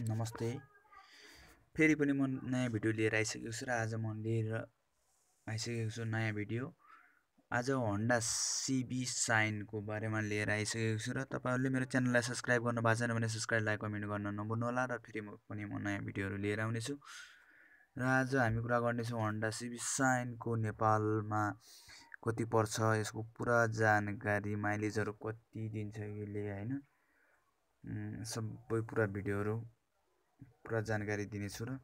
नमस्ते फेरि पनि म नयाँ भिडियो लिएर आइसकेको छु र आज म लिएर आइसकेको छु नयाँ भिडियो आज होन्डा सिबी साइनको बारेमा लिएर आइसकेको छु र तपाईँहरूले मेरो च्यानललाई सब्सक्राइब गर्नु भएको छैन भने लाइक कमेन्ट गर्न होला र फेरि म पनि म नयाँ भिडियोहरू लिएर आउनेछु र आज हामी कुरा गर्नेछौँ होन्डा सिबी साइनको नेपालमा कति पर्छ यसको पुरा जानकारी माइलेजहरू कति दिन्छ यसले होइन सबै पुरा भिडियोहरू पुरा जानकारी दिनेछु र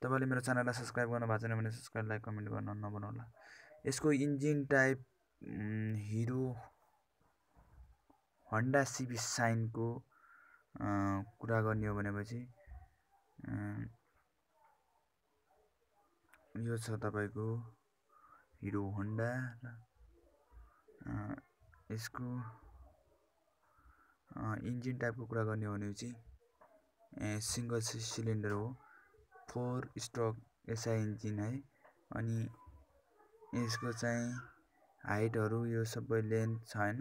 तपाईँले मेरो च्यानललाई सब्सक्राइब गर्नु भएको छैन भने सब्सक्राइब लाइक कमेन्ट गर्न नबनाउला यसको engine type Hero Honda CB साइनको कुरा गर्ने हो भनेपछि यो छ तपाईँको हिरो होन्डा र यसको इन्जिन टाइपको कुरा गर्ने हो भने चाहिँ सिङ्गल सिलिन्डर हो फोर स्ट्रोक एसआई इन्जिन है अनि यसको चाहिँ हाइटहरू यो सबै लेन्थ छ होइन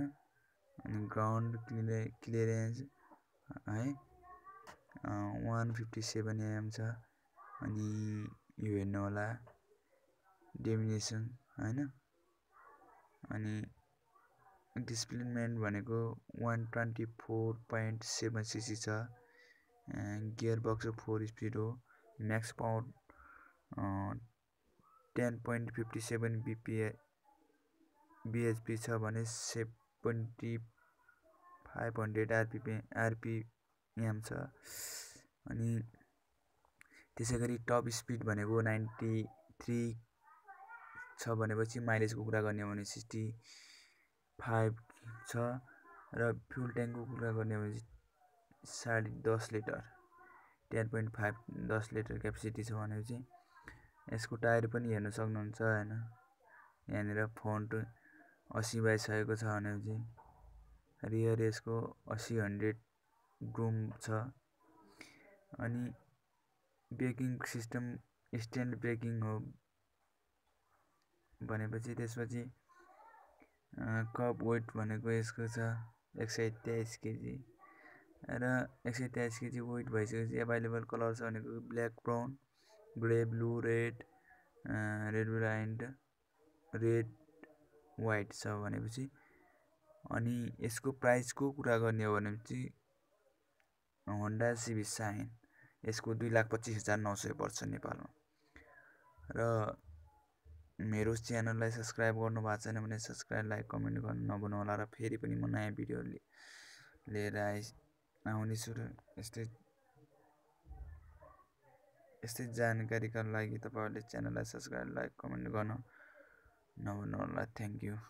अनि ग्राउन्ड क्लिने क्लियरेन्स है वान फिफ्टी सेभेन एएम छ अनि यो हेर्नु होला डेमिनेसन होइन अनि डिस्प्लेमेन्ट भनेको one twenty four point seven cc छ गियर बक्स फोर स्पिड हो max power ten point fifty seven BPA BHP छ भने seventy five hundred RPP RPM छ अनि त्यसै गरी टप स्पिड भनेको नाइन्टी थ्री छ भनेपछि माइलेजको कुरा गर्ने हो भने सिक्सटी फाइभ छ र फ्युल ट्याङ्कको कुरा गर्ने हो भने साढे दस लिटर टेन पोइन्ट फाइभ दस लिटर क्यापेसिटी छ भनेपछि यसको टायर पनि हेर्न सक्नुहुन्छ होइन यहाँनिर फ्रन्ट असी बाई सयको छ भनेपछि रियर यसको असी हन्ड्रेड ग्रुम छ अनि ब्रेकिङ सिस्टम स्ट्यान्ड ब्रेकिङ हो भनेपछि त्यसपछि कप वेट भनेको यसको छ एक सय तेइस केजी र एक सय तेइस केजी वेट भइसकेपछि एभाइलेबल कलर छ भनेको black brown grey blue red red blind red white छ भनेपछि अनि यसको प्राइसको कुरा गर्ने हो भनेपछि होन्डा सिभी साइन यसको दुई लाख पच्चिस हजार नौ सय पर्छ नेपालमा र मेरो च्यानललाई सब्सक्राइब गर्नुभएको छैन भने सब्सक्राइब लाइक कमेन्ट गर्नु नभन्नु होला र फेरि पनि म नयाँ भिडियो लिएर आइ आउनेछु र यस्तै यस्तै जानकारीका लागि तपाईँहरूले च्यानललाई सब्सक्राइब लाइक कमेन्ट गर्न नभुल्नुहोला थ्याङ्क यू